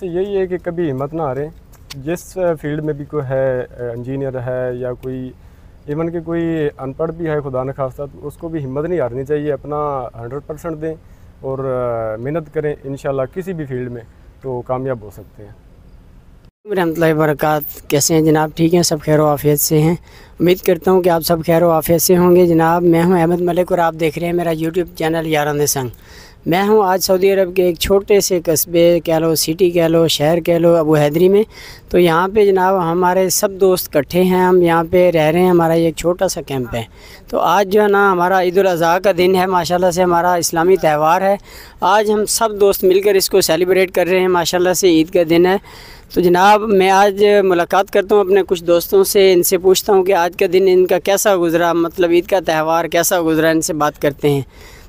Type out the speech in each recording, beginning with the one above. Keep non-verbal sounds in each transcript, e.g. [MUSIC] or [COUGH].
से यही है कि कभी हिम्मत ना हारें जिस फील्ड में भी कोई है इंजीनियर है या कोई इवन कि कोई अनपढ़ भी है खुदा न खास्ता तो उसको भी हिम्मत नहीं हारनी चाहिए अपना हंड्रेड परसेंट दें और मेहनत करें इन किसी भी फील्ड में तो कामयाब हो सकते हैं रहमत बरक़ात कैसे हैं जनाब ठीक हैं सब खैर वाफियत से हैं उम्मीद करता हूँ कि आप सब खैर वाफियत से होंगे जनाब मैं हूँ अहमद मलिक और आप देख रहे हैं मेरा यूट्यूब चैनल यारान संग मैं हूं आज सऊदी अरब के एक छोटे से कस्बे कह लो सिटी कह लो शहर कह लो अबू हैदरी में तो यहाँ पे जनाब हमारे सब दोस्त इकट्ठे हैं हम यहाँ पे रह रहे हैं हमारा ये एक छोटा सा कैंप है तो आज जो है ना हमारा ईद अज़ी का दिन है माशाल्लाह से हमारा इस्लामी त्यौहार है आज हम सब दोस्त मिलकर इसको सेलिब्रेट कर रहे हैं माशाला से ईद का दिन है तो जनाब मैं आज मुलाकात करता हूँ अपने कुछ दोस्तों से इनसे पूछता हूँ कि आज का दिन इनका कैसा गुजरा मतलब ईद का त्यौहार कैसा गुजरा इनसे बात करते हैं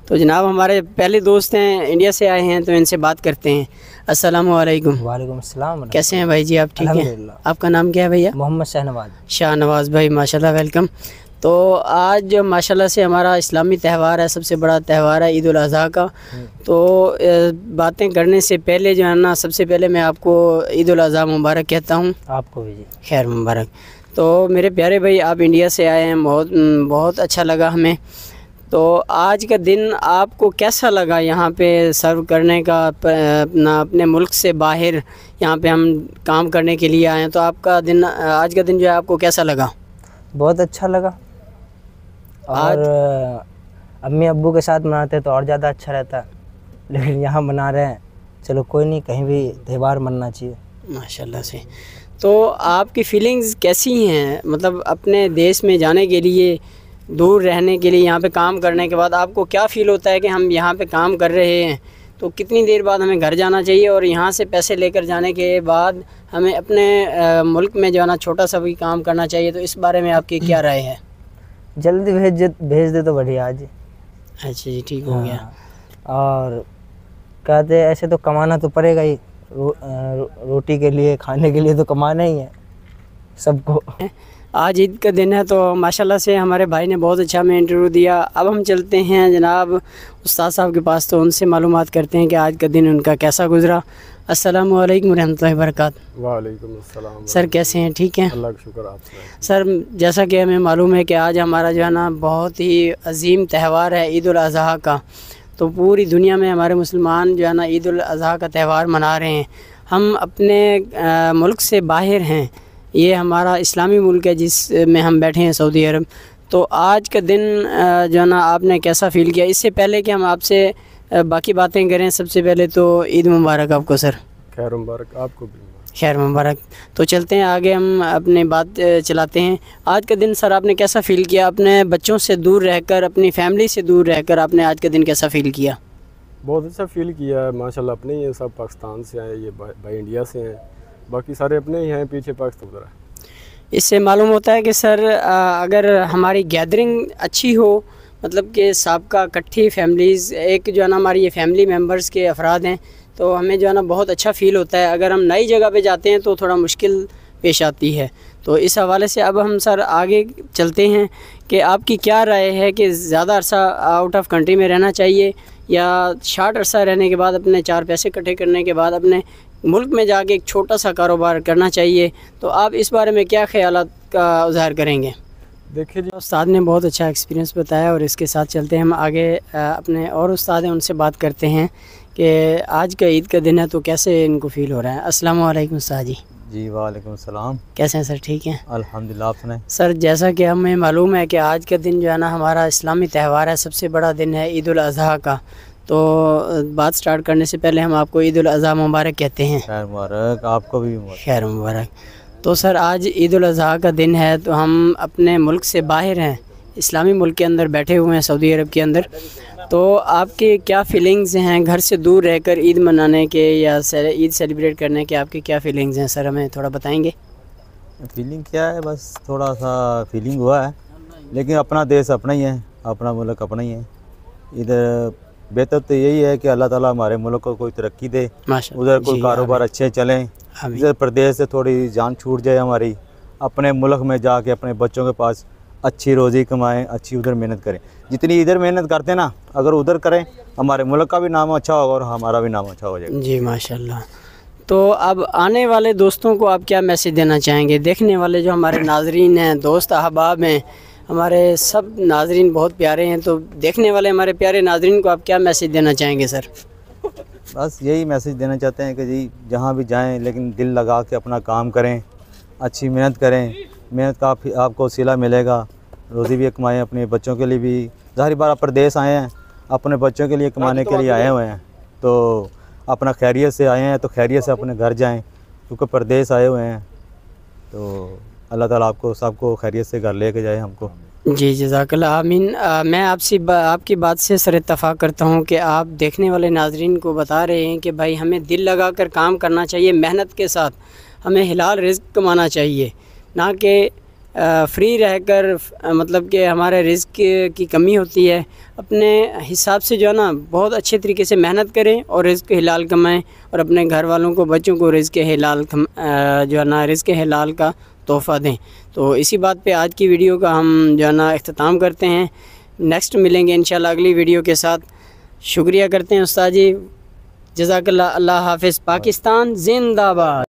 तो जनाब हमारे पहले दोस्त हैं इंडिया से आए हैं तो इनसे बात करते हैं असल वालेकुम अस्सलाम कैसे हैं भाई जी आप ठीक हैं आपका नाम क्या है भैया मोहम्मद शाहनवाज शाहनवाज भाई माशाल्लाह वेलकम तो आज माशाल्लाह से हमारा इस्लामी त्यौहार है सबसे बड़ा त्यौहार है ईद अजी का हम्म। तो बातें करने से पहले जो है ना सबसे पहले मैं आपको ईद अजी मुबारक कहता हूँ आपको भी खैर मुबारक तो मेरे प्यारे भाई आप इंडिया से आए हैं बहुत बहुत अच्छा लगा हमें तो आज का दिन आपको कैसा लगा यहाँ पे सर्व करने का अपना अपने मुल्क से बाहर यहाँ पे हम काम करने के लिए आए हैं तो आपका दिन आज का दिन जो है आपको कैसा लगा बहुत अच्छा लगा और अम्मी अबू के साथ मनाते तो और ज़्यादा अच्छा रहता है लेकिन यहाँ मना रहे हैं चलो कोई नहीं कहीं भी त्यौहार मनना चाहिए माशाल्लाह से तो आपकी फीलिंग्स कैसी हैं मतलब अपने देश में जाने के लिए दूर रहने के लिए यहाँ पे काम करने के बाद आपको क्या फ़ील होता है कि हम यहाँ पे काम कर रहे हैं तो कितनी देर बाद हमें घर जाना चाहिए और यहाँ से पैसे लेकर जाने के बाद हमें अपने मुल्क में जाना छोटा सा भी काम करना चाहिए तो इस बारे में आपकी क्या राय है जल्दी भेज भेज दे तो बढ़िया आज अच्छा जी ठीक हो गया हाँ, और कहते ऐसे तो कमाना तो पड़ेगा ही रो, रोटी के लिए खाने के लिए तो कमाना ही है सबको [LAUGHS] आज ईद का दिन है तो माशाल्लाह से हमारे भाई ने बहुत अच्छा हमें इंटरव्यू दिया अब हम चलते हैं जनाब उस्ताद साहब के पास तो उनसे मालूम करते हैं कि आज का दिन उनका कैसा गुजरा अस्सलाम वालेकुम रहमतुल्लाहि वरकत सर कैसे हैं ठीक हैं अल्लाह का शुक्र आप सर जैसा कि हमें मालूम है कि आज हमारा जो है ना बहुत ही अजीम त्यौहार है ईद अज़ी का तो पूरी दुनिया में हमारे मुसलमान जो है ना ईद अज़ी का त्यौहार मना रहे हैं हम अपने आ, मुल्क से बाहर हैं ये हमारा इस्लामी मुल्क है जिस में हम बैठे हैं सऊदी अरब तो आज का दिन जो है ना आपने कैसा फील किया इससे पहले कि हम आपसे बाकी बातें करें सबसे पहले तो ईद मुबारक आपको सर खैर मुबारक आपको भी खैर मुबारक तो चलते हैं आगे हम अपने बात चलाते हैं आज का दिन सर आपने कैसा फ़ील किया अपने बच्चों से दूर रहकर अपनी फैमिली से दूर रहकर आपने आज का दिन कैसा फ़ील किया बहुत अच्छा फील किया है माशाल्लाह अपने ये सब पाकिस्तान से आए ये भाई इंडिया से हैं बाकी सारे अपने ही हैं पीछे पाकिस्तान उधर है इससे मालूम होता है कि सर अगर हमारी गैदरिंग अच्छी हो मतलब कि सबका इकट्ठी फैमिलीज़ एक जो है ना हमारी ये फैमिली मेम्बर्स के अफराद हैं तो हमें जो है ना बहुत अच्छा फ़ील होता है अगर हम नई जगह पे जाते हैं तो थोड़ा मुश्किल पेश आती है तो इस हवाले से अब हम सर आगे चलते हैं कि आपकी क्या राय है कि ज़्यादा अरसा आउट ऑफ कंट्री में रहना चाहिए या शार्ट अरसा रहने के बाद अपने चार पैसे इकट्ठे करने के बाद अपने मुल्क में जाके एक छोटा सा कारोबार करना चाहिए तो आप इस बारे में क्या ख्याल का उजहार करेंगे देखिए जी उस्ताद ने बहुत अच्छा एक्सपीरियंस बताया और इसके साथ चलते हैं हम आगे अपने और उस्ताद हैं उनसे बात करते हैं कि आज का ईद का दिन है तो कैसे इनको फ़ील हो रहा है असल उस्ताद जी जी वालेकुम सलाम कैसे हैं सर ठीक हैं अल्हम्दुलिल्लाह आप सर जैसा कि हमें मालूम है कि आज का दिन जो है ना हमारा इस्लामी त्यौहार है सबसे बड़ा दिन है ईद अज़हा का तो बात स्टार्ट करने से पहले हम आपको ईद अज़हा मुबारक कहते हैं खैर मुबारक आपको भी खैर मुबारक तो सर आज ईद अज़हा का दिन है तो हम अपने मुल्क से बाहर हैं इस्लामी मुल्क के अंदर बैठे हुए हैं सऊदी अरब के अंदर तो आपके क्या फीलिंग्स हैं घर से दूर रहकर ईद मनाने के या ईद सेलिब्रेट करने के आपके क्या फीलिंग्स हैं सर हमें थोड़ा बताएंगे फीलिंग क्या है बस थोड़ा सा फीलिंग हुआ है लेकिन अपना देश अपना ही है अपना मुल्क अपना ही है इधर बेहतर तो यही है कि अल्लाह ताला हमारे मुल्क को कोई तरक्की दे उधर कोई हाँ। कारोबार अच्छे चलें इधर प्रदेश से थोड़ी जान छूट जाए हमारी अपने मुल्क में जाके अपने बच्चों के पास अच्छी रोज़ी कमाएँ अच्छी उधर मेहनत करें जितनी इधर मेहनत करते हैं ना अगर उधर करें हमारे मुल्क का भी नाम अच्छा होगा और हमारा भी नाम अच्छा हो जाएगा जी माशा तो अब आने वाले दोस्तों को आप क्या मैसेज देना चाहेंगे देखने वाले जो हमारे नाजरीन हैं दोस्त अहबाब हैं हमारे सब नाजरीन बहुत प्यारे हैं तो देखने वाले हमारे प्यारे नाजरीन को आप क्या मैसेज देना चाहेंगे सर बस यही मैसेज देना चाहते हैं कि जी जहाँ भी जाएं लेकिन दिल लगा के अपना काम करें अच्छी मेहनत करें मेहनत का आप, आपको सिला मिलेगा रोज़ी भी कमाएँ अपने बच्चों के लिए भी ज़ाहिर बार आप प्रदेश आए हैं अपने बच्चों के लिए हाँ, कमाने तो के लिए तो आए हुए हैं तो अपना खैरियत से आए हैं तो खैरियत से अपने घर जाएँ क्योंकि प्रदेश आए हुए हैं तो अल्लाह ताला आपको सबको खैरियत से घर लेके जाए हमको जी जजाकल आमीन आ, मैं आपसे बा, आपकी बात से सर इतफ़ाक़ करता हूँ कि आप देखने वाले नाजरन को बता रहे हैं कि भाई हमें दिल लगा कर काम करना चाहिए मेहनत के साथ हमें हिलाल रिज्क कमाना चाहिए ना कि फ्री रहकर मतलब कि हमारे रिस्क की कमी होती है अपने हिसाब से जो है ना बहुत अच्छे तरीके से मेहनत करें और रिस्क हिलाल कमाएं और अपने घर वालों को बच्चों को रिस्क हिलाल जो है ना रिस्क हिलाल का तोहफ़ा दें तो इसी बात पे आज की वीडियो का हम जो है ना अख्ताम करते हैं नेक्स्ट मिलेंगे इन अगली वीडियो के साथ शुक्रिया करते हैं उस्ताद जी जजाकल्ला अल्लाह हाफिज़ पाकिस्तान जिंदाबाद